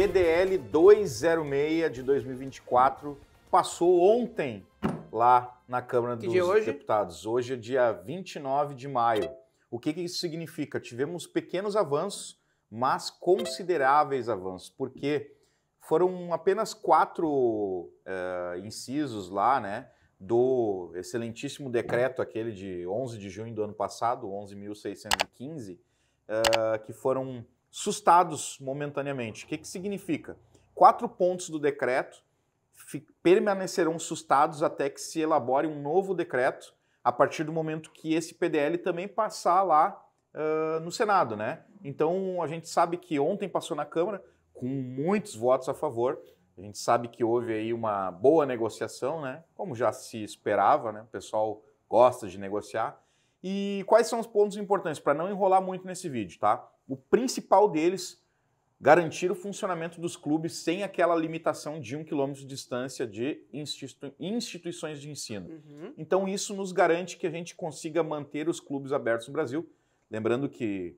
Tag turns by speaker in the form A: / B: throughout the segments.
A: PDL 206 de 2024 passou ontem lá na Câmara que dos é hoje? Deputados. Hoje é dia 29 de maio. O que, que isso significa? Tivemos pequenos avanços, mas consideráveis avanços, porque foram apenas quatro eh, incisos lá, né? do excelentíssimo decreto, aquele de 11 de junho do ano passado, 11.615, uh, eh, que foram sustados momentaneamente. O que, que significa? Quatro pontos do decreto permanecerão sustados até que se elabore um novo decreto, a partir do momento que esse PDL também passar lá uh, no Senado, né? Então a gente sabe que ontem passou na Câmara com muitos votos a favor. A gente sabe que houve aí uma boa negociação, né? Como já se esperava, né? O pessoal gosta de negociar. E quais são os pontos importantes para não enrolar muito nesse vídeo, tá? o principal deles, garantir o funcionamento dos clubes sem aquela limitação de um quilômetro de distância de institu instituições de ensino. Uhum. Então, isso nos garante que a gente consiga manter os clubes abertos no Brasil. Lembrando que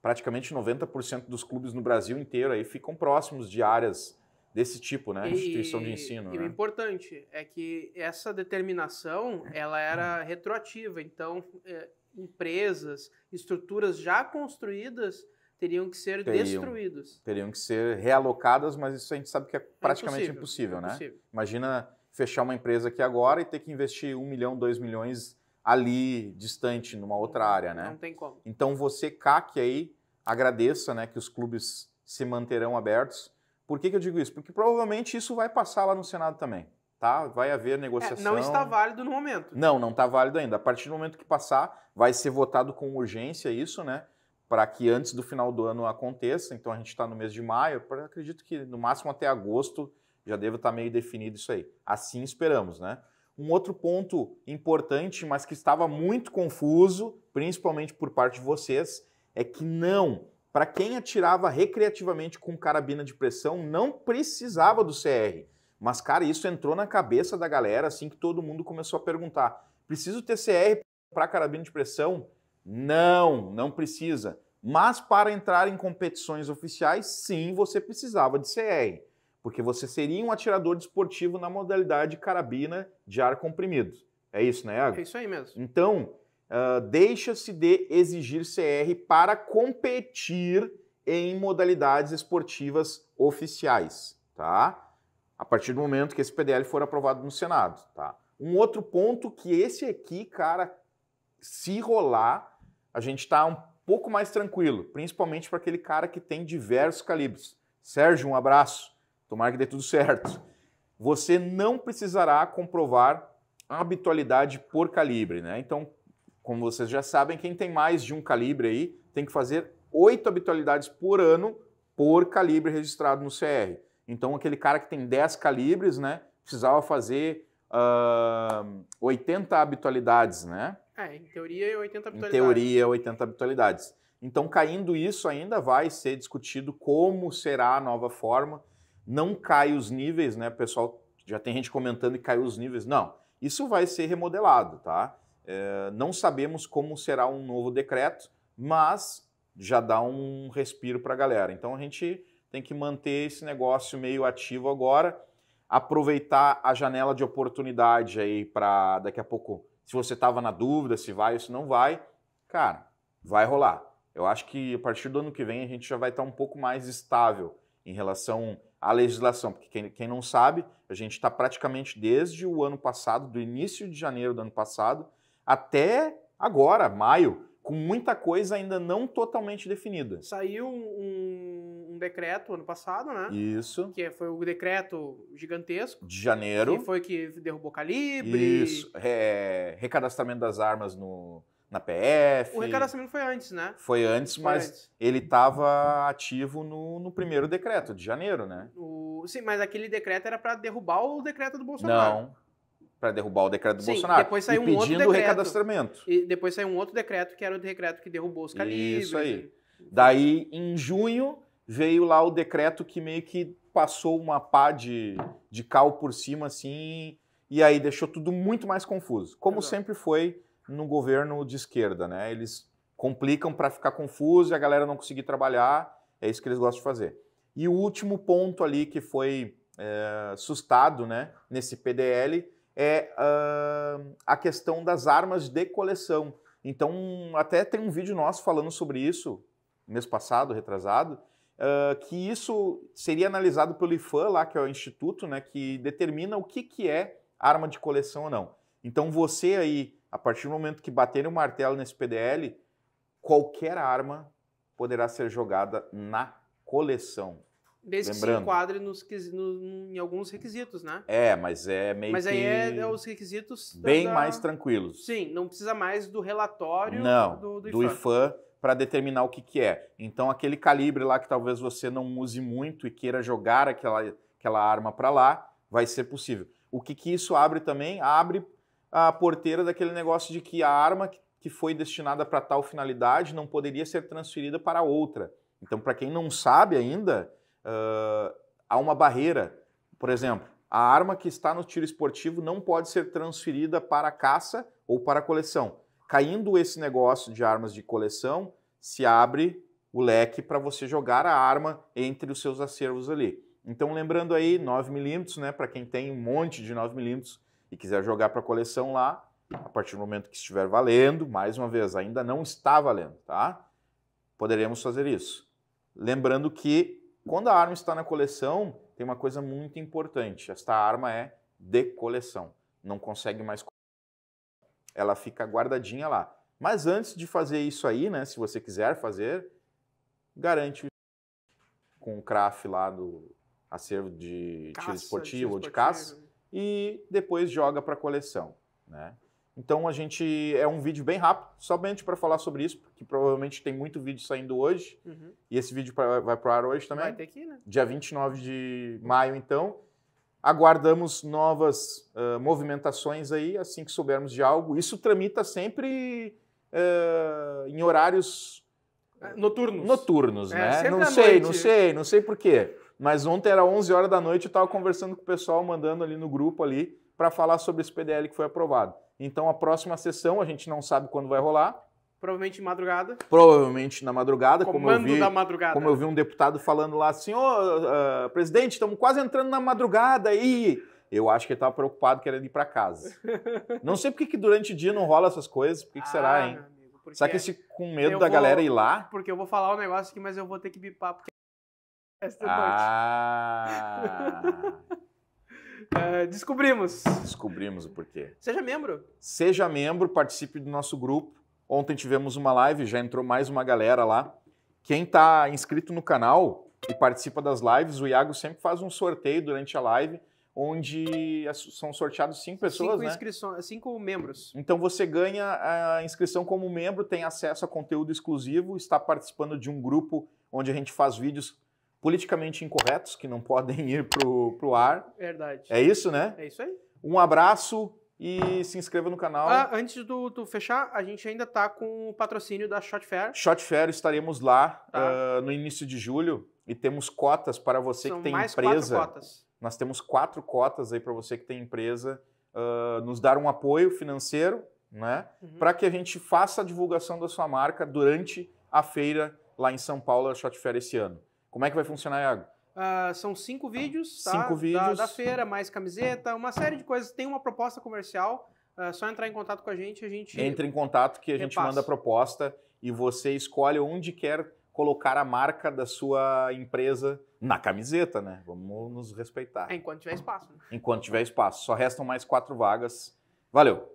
A: praticamente 90% dos clubes no Brasil inteiro aí ficam próximos de áreas desse tipo, né? Instituição de ensino. E né? o
B: importante é que essa determinação é. ela era uhum. retroativa, então é, empresas, estruturas já construídas teriam que ser teriam, destruídas.
A: Teriam que ser realocadas, mas isso a gente sabe que é, é praticamente é impossível, impossível, é né? Impossível. Imagina fechar uma empresa aqui agora e ter que investir um milhão, dois milhões ali, distante, numa outra área, né? Não tem como. Então você, CAC, aí, agradeça né, que os clubes se manterão abertos por que, que eu digo isso? Porque provavelmente isso vai passar lá no Senado também. Tá? Vai haver negociação. É, não está
B: válido no momento.
A: Não, não está válido ainda. A partir do momento que passar, vai ser votado com urgência isso, né? Para que antes do final do ano aconteça. Então a gente está no mês de maio. Acredito que no máximo até agosto já deve estar tá meio definido isso aí. Assim esperamos, né? Um outro ponto importante, mas que estava muito confuso, principalmente por parte de vocês, é que não para quem atirava recreativamente com carabina de pressão, não precisava do CR. Mas, cara, isso entrou na cabeça da galera assim que todo mundo começou a perguntar: preciso ter CR para carabina de pressão? Não, não precisa. Mas para entrar em competições oficiais, sim, você precisava de CR, porque você seria um atirador desportivo na modalidade carabina de ar comprimido. É isso, né, Iago? É isso aí mesmo. Então, ah, deixa-se de exigir CR para competir em modalidades esportivas oficiais, tá? A partir do momento que esse PDL for aprovado no Senado, tá? Um outro ponto que esse aqui, cara, se rolar, a gente está um pouco mais tranquilo, principalmente para aquele cara que tem diversos calibres. Sérgio, um abraço. Tomara que dê tudo certo. Você não precisará comprovar a habitualidade por calibre, né? Então, como vocês já sabem, quem tem mais de um calibre aí tem que fazer oito habitualidades por ano por calibre registrado no CR. Então, aquele cara que tem 10 calibres, né, precisava fazer uh, ah, 80 habitualidades, né?
B: É, em teoria, 80 habitualidades. Em teoria,
A: 80 habitualidades. Então, caindo isso, ainda vai ser discutido como será a nova forma. Não cai os níveis, né? Pessoal, já tem gente comentando que caiu os níveis. Não, isso vai ser remodelado, tá? É, não sabemos como será um novo decreto, mas já dá um respiro para a galera. Então a gente tem que manter esse negócio meio ativo agora, aproveitar a janela de oportunidade aí para daqui a pouco, se você estava na dúvida se vai ou se não vai, cara, vai rolar. Eu acho que a partir do ano que vem a gente já vai estar tá um pouco mais estável em relação à legislação, porque quem, quem não sabe, a gente está praticamente desde o ano passado, do início de janeiro do ano passado, até agora, maio, com muita coisa ainda não totalmente definida. Saiu
B: um, um decreto ano passado, né? Isso. Que foi o decreto gigantesco.
A: De janeiro. Que foi que
B: derrubou calibre. Isso.
A: É, recadastramento das armas no, na PF. O recadastramento
B: foi antes, né?
A: Foi antes, foi mas antes. ele estava ativo no, no, primeiro decreto de janeiro, né?
B: O, sim, mas aquele decreto era para derrubar o decreto do Bolsonaro.
A: Não para derrubar o decreto do Sim, Bolsonaro. Depois saiu e pedindo um outro decreto, recadastramento.
B: E depois saiu um outro decreto que era o decreto que derrubou os calibres. Isso aí. Assim.
A: Daí, em junho, veio lá o decreto que meio que passou uma pá de, de cal por cima, assim, e aí deixou tudo muito mais confuso. Como Exato. sempre foi no governo de esquerda, né? Eles complicam para ficar confuso e a galera não conseguir trabalhar. É isso que eles gostam de fazer. E o último ponto ali que foi é, sustado né, nesse PDL é uh, a questão das armas de coleção. Então, até tem um vídeo nosso falando sobre isso, mês passado, retrasado, uh, que isso seria analisado pelo IFAM, lá, que é o instituto, né, que determina o que, que é arma de coleção ou não. Então, você aí, a partir do momento que baterem o martelo nesse PDL, qualquer arma poderá ser jogada na coleção. Desde Lembrando. que se
B: enquadre nos, no, em alguns requisitos, né? É, mas é meio mas que... Mas aí é, é, os requisitos... Bem da... mais tranquilos. Sim, não precisa mais do relatório não, do, do, do IFAM.
A: para determinar o que, que é. Então, aquele calibre lá que talvez você não use muito e queira jogar aquela, aquela arma para lá, vai ser possível. O que, que isso abre também? Abre a porteira daquele negócio de que a arma que foi destinada para tal finalidade não poderia ser transferida para outra. Então, para quem não sabe ainda uh, há uma barreira. Por exemplo, a arma que está no tiro esportivo não pode ser transferida para a caça ou para a coleção. Caindo esse negócio de armas de coleção, se abre o leque para você jogar a arma entre os seus acervos ali. Então, lembrando aí, 9mm, né, para quem tem um monte de 9mm e quiser jogar para coleção lá, a partir do momento que estiver valendo, mais uma vez, ainda não está valendo, tá? Poderemos fazer isso. Lembrando que quando a arma está na coleção, tem uma coisa muito importante. Esta arma é de coleção. Não consegue mais. Ela fica guardadinha lá. Mas antes de fazer isso aí, né, se você quiser fazer, garante com o craft lá do acervo de caça, tiro esportivo ou de caça e depois joga para a coleção. Né? Então a gente é um vídeo bem rápido, somente para falar sobre isso, porque provavelmente tem muito vídeo saindo hoje. Uhum. E esse vídeo pra, vai para o ar hoje também. Vai ter que, né? Dia 29 de maio, então. Aguardamos novas uh, movimentações aí, assim que soubermos de algo. Isso tramita sempre uh, em horários. É, noturnos. Noturnos, é, né? Não sei, não sei, não sei por quê. Mas ontem era 11 horas da noite, eu estava conversando com o pessoal, mandando ali no grupo ali, para falar sobre esse PDL que foi aprovado. Então a próxima sessão a gente não sabe quando vai rolar. Provavelmente de madrugada. Provavelmente na madrugada, Comando como eu vi. da madrugada. Como eu vi um deputado falando lá, assim, uh, presidente, estamos quase entrando na madrugada aí. Eu acho que ele estava preocupado que querendo ir para casa.
B: não sei
A: por que, que durante o dia não rola essas coisas, por que, que será, ah, hein? Amigo, será que esse, com medo da vou, galera ir lá?
B: Porque eu vou falar um negócio aqui, mas eu vou ter que bipar, porque é esta
A: ah. noite. Uh, descobrimos. Descobrimos o porquê. Seja membro. Seja membro, participe do nosso grupo. Ontem tivemos uma live, já entrou mais uma galera lá. Quem está inscrito no canal e participa das lives, o Iago sempre faz um sorteio durante a live, onde é são sorteados cinco pessoas, cinco
B: inscrições, né? Cinco membros.
A: Então você ganha a inscrição como membro, tem acesso a conteúdo exclusivo, está participando de um grupo onde a gente faz vídeos politicamente incorretos, que não podem ir pro, pro ar.
B: Verdade. É isso, né? É isso aí.
A: Um abraço e se inscreva no canal. Ah,
B: antes do, do fechar, a gente ainda tá com o patrocínio da Shot Fair.
A: Shot Fair estaremos lá uh, no início de julho e temos cotas para você São que tem mais empresa. Quatro cotas. Nós temos quatro cotas aí para você que tem empresa uh, nos dar um apoio financeiro, né? Uhum. Para que a gente faça a divulgação da sua marca durante a feira lá em São Paulo, a Shot Fair esse ano. Como é que vai funcionar, Iago?
B: Uh, são cinco vídeos, tá? cinco vídeos. Da, da, feira, mais camiseta, uma série de coisas. Tem uma proposta comercial, uh, só entrar em contato com a gente, a gente... Entra em
A: contato que a repassa. gente manda a proposta e você escolhe onde quer colocar a marca da sua empresa na camiseta, né? Vamos nos respeitar. É,
B: enquanto tiver espaço. Né?
A: Enquanto tiver espaço. Só restam mais quatro vagas. Valeu!